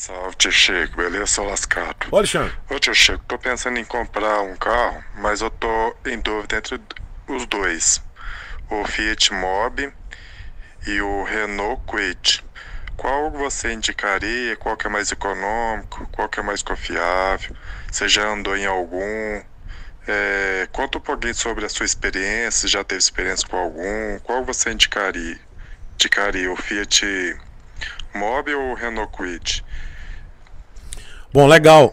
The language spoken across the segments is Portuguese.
Salve, tio Chico, beleza? Sou lascado. Ô, Alexandre. Ô, tio Chico, tô pensando em comprar um carro, mas eu tô em dúvida entre os dois: o Fiat Mobi e o Renault Quid. Qual você indicaria? Qual que é mais econômico? Qual que é mais confiável? Você já andou em algum? É, conta um pouquinho sobre a sua experiência, já teve experiência com algum? Qual você indicaria? Indicaria o Fiat Mobile ou Renault Quid? Bom, legal.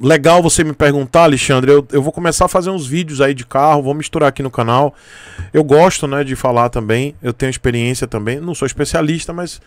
Legal você me perguntar, Alexandre. Eu, eu vou começar a fazer uns vídeos aí de carro, vou misturar aqui no canal. Eu gosto, né, de falar também. Eu tenho experiência também. Não sou especialista, mas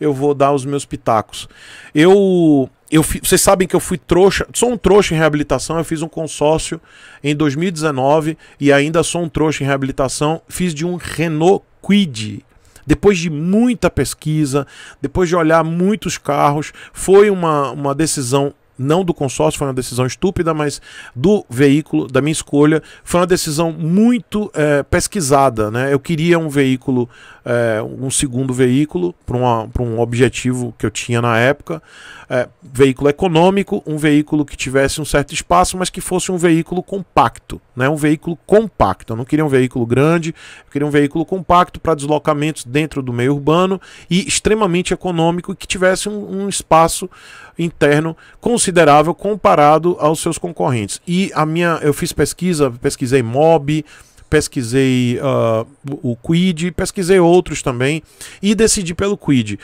eu vou dar os meus pitacos. Eu, eu vocês sabem que eu fui trouxa, sou um trouxa em reabilitação, eu fiz um consórcio em 2019 e ainda sou um trouxa em reabilitação, fiz de um Renault Quid, depois de muita pesquisa, depois de olhar muitos carros, foi uma, uma decisão não do consórcio, foi uma decisão estúpida, mas do veículo, da minha escolha, foi uma decisão muito é, pesquisada. Né? Eu queria um veículo é, um segundo veículo para um objetivo que eu tinha na época. É, veículo econômico, um veículo que tivesse um certo espaço, mas que fosse um veículo compacto. Né? Um veículo compacto. Eu não queria um veículo grande, eu queria um veículo compacto para deslocamentos dentro do meio urbano e extremamente econômico que tivesse um, um espaço interno considerável comparado aos seus concorrentes. E a minha, eu fiz pesquisa, pesquisei MOB, pesquisei uh, o Quid, pesquisei outros também e decidi pelo Quid.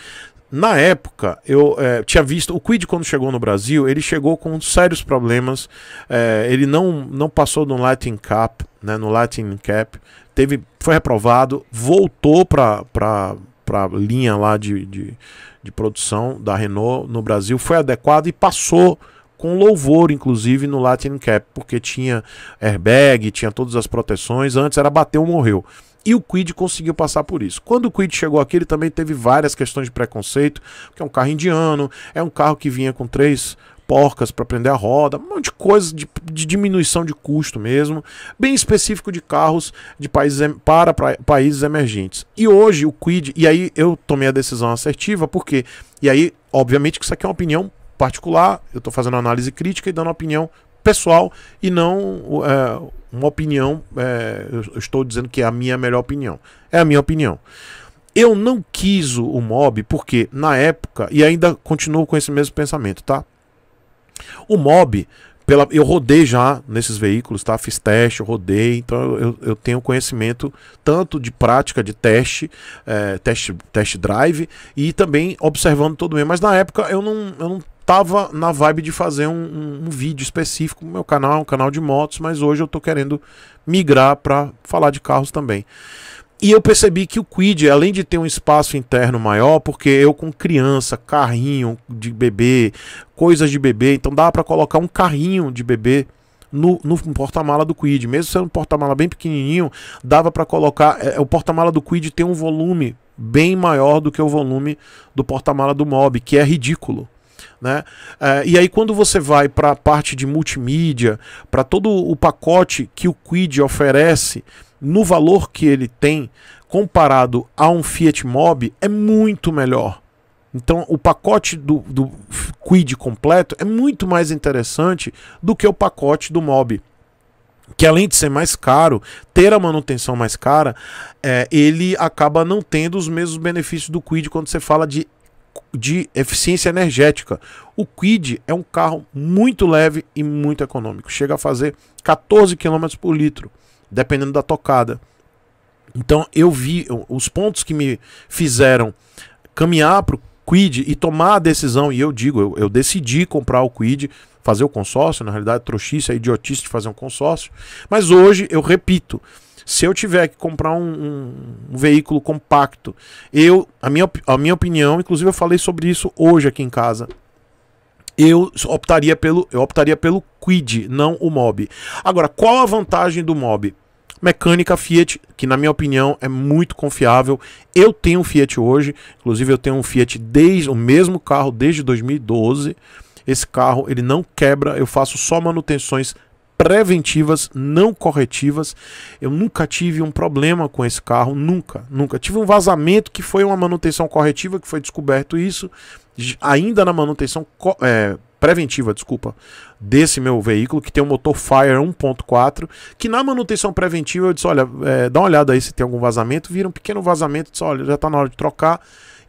Na época, eu é, tinha visto. O Quid, quando chegou no Brasil, ele chegou com sérios problemas. É, ele não, não passou no Latin Cap, né, no Latin Cap. Teve, foi reprovado, voltou para para a linha lá de, de, de, produção da Renault no Brasil, foi adequado e passou com louvor, inclusive, no Latin Cap, porque tinha airbag, tinha todas as proteções, antes era bateu ou morreu. E o Quid conseguiu passar por isso. Quando o Quid chegou aqui, ele também teve várias questões de preconceito, porque é um carro indiano, é um carro que vinha com três porcas para prender a roda, um monte de coisa de, de, diminuição de custo mesmo, bem específico de carros de países para pra, países emergentes. E hoje o Quid, e aí eu tomei a decisão assertiva, porque e aí, obviamente que isso aqui é uma opinião particular, eu estou fazendo análise crítica e dando opinião pessoal e não é, uma opinião. É, eu estou dizendo que é a minha melhor opinião. É a minha opinião. Eu não quis o mob porque, na época, e ainda continuo com esse mesmo pensamento, tá? O mob, pela, eu rodei já nesses veículos, tá? Fiz teste, eu rodei, então eu, eu tenho conhecimento tanto de prática de teste, é, teste, teste drive e também observando todo mundo. Mas na época eu não, eu não tava na vibe de fazer um, um, um vídeo específico. Meu canal é um canal de motos, mas hoje eu tô querendo migrar para falar de carros também. E eu percebi que o Quid, além de ter um espaço interno maior, porque eu com criança, carrinho de bebê, coisas de bebê, então dá para colocar um carrinho de bebê no, no porta-mala do Quid. Mesmo sendo um porta-mala bem pequenininho, dava para colocar. É, é, o porta-mala do Quid tem um volume bem maior do que o volume do porta-mala do Mob, que é ridículo. Né? É, e aí, quando você vai para a parte de multimídia, para todo o pacote que o Quid oferece, no valor que ele tem, comparado a um Fiat Mobi, é muito melhor. Então, o pacote do, do Quid completo é muito mais interessante do que o pacote do Mob. Que além de ser mais caro, ter a manutenção mais cara, é, ele acaba não tendo os mesmos benefícios do Quid quando você fala de de eficiência energética. O Quid é um carro muito leve e muito econômico. Chega a fazer 14 km por litro, dependendo da tocada. Então eu vi os pontos que me fizeram caminhar para o Quid e tomar a decisão, e eu digo, eu, eu decidi comprar o Quid, fazer o consórcio, na realidade trouxice a é idiotice de fazer um consórcio, mas hoje eu repito, se eu tiver que comprar um, um, um veículo compacto, eu, a minha, a minha opinião, inclusive eu falei sobre isso hoje aqui em casa eu optaria pelo eu optaria pelo Quid, não o Mob. Agora, qual a vantagem do Mob? Mecânica Fiat, que na minha opinião é muito confiável. Eu tenho um Fiat hoje, inclusive eu tenho um Fiat desde o mesmo carro desde 2012. Esse carro ele não quebra, eu faço só manutenções preventivas, não corretivas. Eu nunca tive um problema com esse carro, nunca, nunca. Tive um vazamento que foi uma manutenção corretiva, que foi descoberto isso, ainda na manutenção é, preventiva, desculpa, desse meu veículo, que tem um motor Fire 1.4, que na manutenção preventiva eu disse, olha, é, dá uma olhada aí se tem algum vazamento, vira um pequeno vazamento, disse, olha, já está na hora de trocar,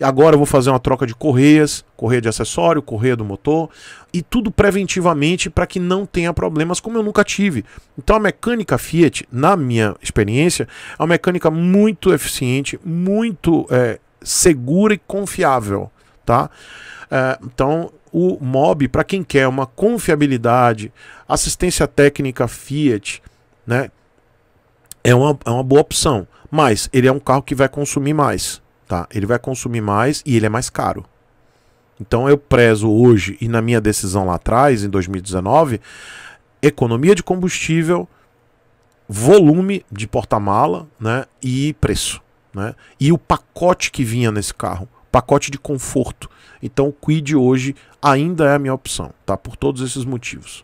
agora eu vou fazer uma troca de correias, correia de acessório, correia do motor, e tudo preventivamente para que não tenha problemas como eu nunca tive. Então a mecânica Fiat, na minha experiência, é uma mecânica muito eficiente, muito é, segura e confiável tá? É, então, o MOB, para quem quer uma confiabilidade, assistência técnica Fiat, né? É uma, é uma boa opção. Mas ele é um carro que vai consumir mais, tá? Ele vai consumir mais e ele é mais caro. Então eu prezo hoje e na minha decisão lá atrás, em 2019, economia de combustível, volume de porta-mala né, e preço. Né, e o pacote que vinha nesse carro pacote de conforto. Então o Quid hoje ainda é a minha opção, tá? Por todos esses motivos.